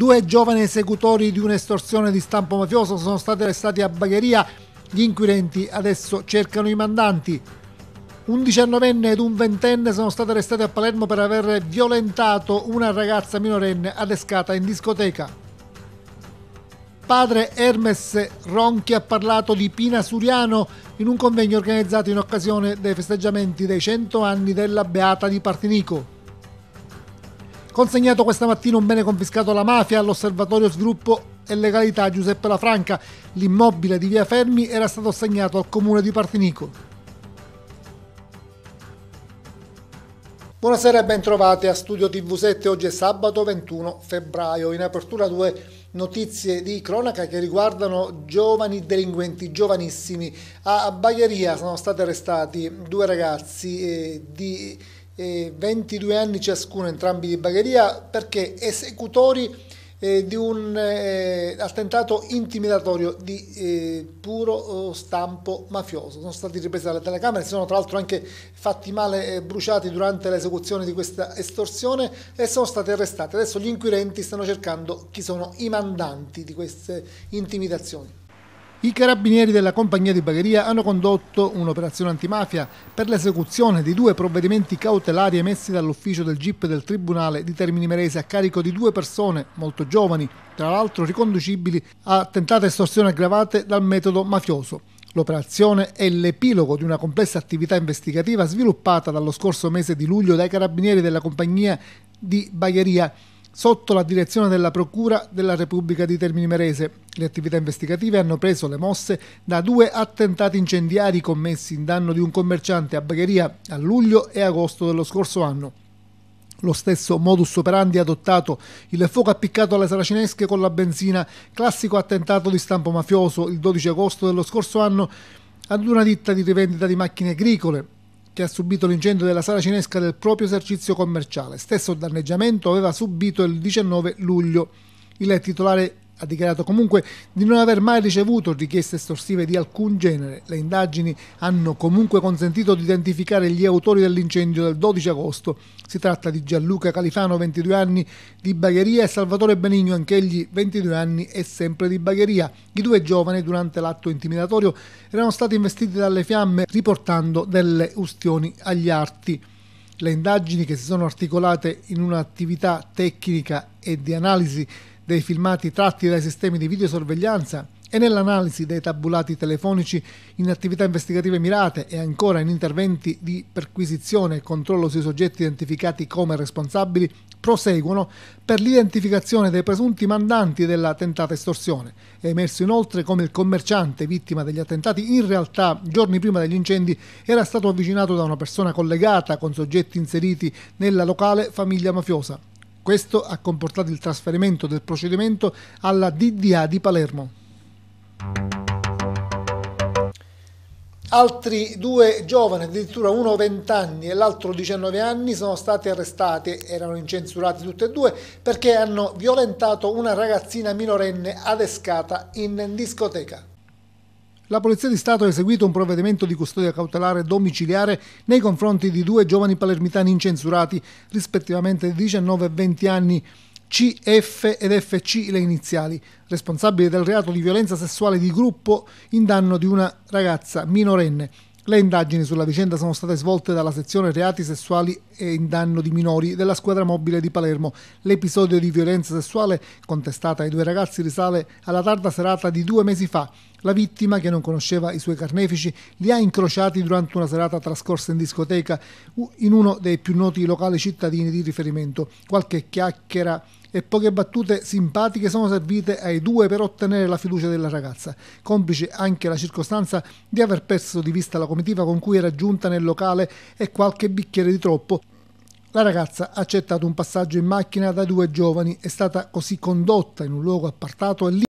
Due giovani esecutori di un'estorsione di stampo mafioso sono stati arrestati a Bagheria. Gli inquirenti adesso cercano i mandanti. Un diciannovenne ed un ventenne sono stati arrestati a Palermo per aver violentato una ragazza minorenne adescata in discoteca padre Hermes Ronchi ha parlato di Pina Suriano in un convegno organizzato in occasione dei festeggiamenti dei 100 anni della Beata di Partinico. Consegnato questa mattina un bene confiscato alla mafia all'osservatorio sviluppo e legalità Giuseppe La Franca, l'immobile di via Fermi era stato assegnato al comune di Partinico. Buonasera e bentrovati a Studio TV7, oggi è sabato 21 febbraio. In apertura due notizie di cronaca che riguardano giovani delinquenti, giovanissimi. A Bagheria sono stati arrestati due ragazzi eh, di 22 anni ciascuno, entrambi di Bagheria, perché esecutori eh, di un eh, attentato intimidatorio di eh, puro stampo mafioso. Sono stati ripresi dalle telecamere, si sono tra l'altro anche fatti male, bruciati durante l'esecuzione di questa estorsione e sono stati arrestati. Adesso gli inquirenti stanno cercando chi sono i mandanti di queste intimidazioni. I carabinieri della compagnia di Bagheria hanno condotto un'operazione antimafia per l'esecuzione di due provvedimenti cautelari emessi dall'ufficio del GIP del Tribunale di Termini Merese a carico di due persone molto giovani, tra l'altro riconducibili a tentate estorsioni aggravate dal metodo mafioso. L'operazione è l'epilogo di una complessa attività investigativa sviluppata dallo scorso mese di luglio dai carabinieri della compagnia di Bagheria Sotto la direzione della Procura della Repubblica di Termini Merese, le attività investigative hanno preso le mosse da due attentati incendiari commessi in danno di un commerciante a Bagheria a luglio e agosto dello scorso anno. Lo stesso modus operandi adottato, il fuoco appiccato alle saracinesche con la benzina, classico attentato di stampo mafioso il 12 agosto dello scorso anno ad una ditta di rivendita di macchine agricole, che ha subito l'incendio della sala cinesca del proprio esercizio commerciale. Stesso danneggiamento aveva subito il 19 luglio il titolare ha dichiarato comunque di non aver mai ricevuto richieste estorsive di alcun genere. Le indagini hanno comunque consentito di identificare gli autori dell'incendio del 12 agosto. Si tratta di Gianluca Califano, 22 anni, di Bagheria e Salvatore Benigno, anch'egli 22 anni e sempre di Bagheria. I due giovani durante l'atto intimidatorio erano stati investiti dalle fiamme riportando delle ustioni agli arti. Le indagini che si sono articolate in un'attività tecnica e di analisi dei filmati tratti dai sistemi di videosorveglianza e nell'analisi dei tabulati telefonici in attività investigative mirate e ancora in interventi di perquisizione e controllo sui soggetti identificati come responsabili proseguono per l'identificazione dei presunti mandanti della tentata estorsione. È emerso inoltre come il commerciante vittima degli attentati in realtà giorni prima degli incendi era stato avvicinato da una persona collegata con soggetti inseriti nella locale famiglia mafiosa. Questo ha comportato il trasferimento del procedimento alla DDA di Palermo. Altri due giovani, addirittura uno 20 anni e l'altro 19 anni, sono stati arrestati, erano incensurati tutti e due, perché hanno violentato una ragazzina minorenne adescata in discoteca la Polizia di Stato ha eseguito un provvedimento di custodia cautelare domiciliare nei confronti di due giovani palermitani incensurati, rispettivamente di 19 e 20 anni. CF ed FC le iniziali, responsabili del reato di violenza sessuale di gruppo in danno di una ragazza minorenne. Le indagini sulla vicenda sono state svolte dalla sezione reati sessuali e in danno di minori della squadra mobile di Palermo. L'episodio di violenza sessuale contestata ai due ragazzi risale alla tarda serata di due mesi fa. La vittima, che non conosceva i suoi carnefici, li ha incrociati durante una serata trascorsa in discoteca in uno dei più noti locali cittadini di riferimento. Qualche chiacchiera e poche battute simpatiche sono servite ai due per ottenere la fiducia della ragazza, complice anche la circostanza di aver perso di vista la comitiva con cui era giunta nel locale e qualche bicchiere di troppo. La ragazza ha accettato un passaggio in macchina da due giovani, è stata così condotta in un luogo appartato e lì